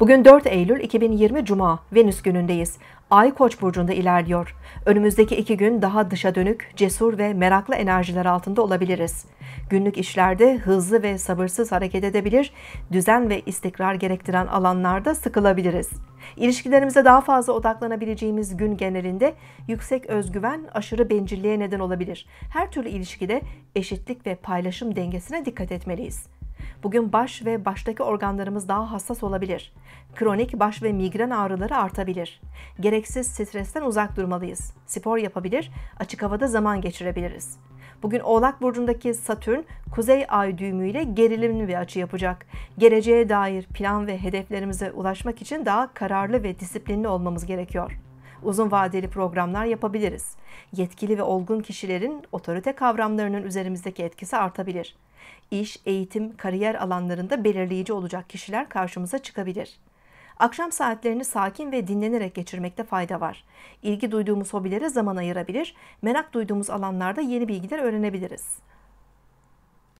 Bugün 4 Eylül 2020 Cuma, Venüs günündeyiz. Ay Koç burcunda ilerliyor. Önümüzdeki iki gün daha dışa dönük, cesur ve meraklı enerjiler altında olabiliriz. Günlük işlerde hızlı ve sabırsız hareket edebilir, düzen ve istikrar gerektiren alanlarda sıkılabiliriz. İlişkilerimize daha fazla odaklanabileceğimiz gün genelinde yüksek özgüven aşırı bencilliğe neden olabilir. Her türlü ilişkide eşitlik ve paylaşım dengesine dikkat etmeliyiz. Bugün baş ve baştaki organlarımız daha hassas olabilir. Kronik baş ve migren ağrıları artabilir. Gereksiz stresten uzak durmalıyız. Spor yapabilir, açık havada zaman geçirebiliriz. Bugün Oğlak Burcu'ndaki Satürn, Kuzey Ay düğümüyle gerilimli bir açı yapacak. Geleceğe dair plan ve hedeflerimize ulaşmak için daha kararlı ve disiplinli olmamız gerekiyor uzun vadeli programlar yapabiliriz. Yetkili ve olgun kişilerin otorite kavramlarının üzerimizdeki etkisi artabilir. İş, eğitim, kariyer alanlarında belirleyici olacak kişiler karşımıza çıkabilir. Akşam saatlerini sakin ve dinlenerek geçirmekte fayda var. İlgi duyduğumuz hobilere zaman ayırabilir, merak duyduğumuz alanlarda yeni bilgiler öğrenebiliriz.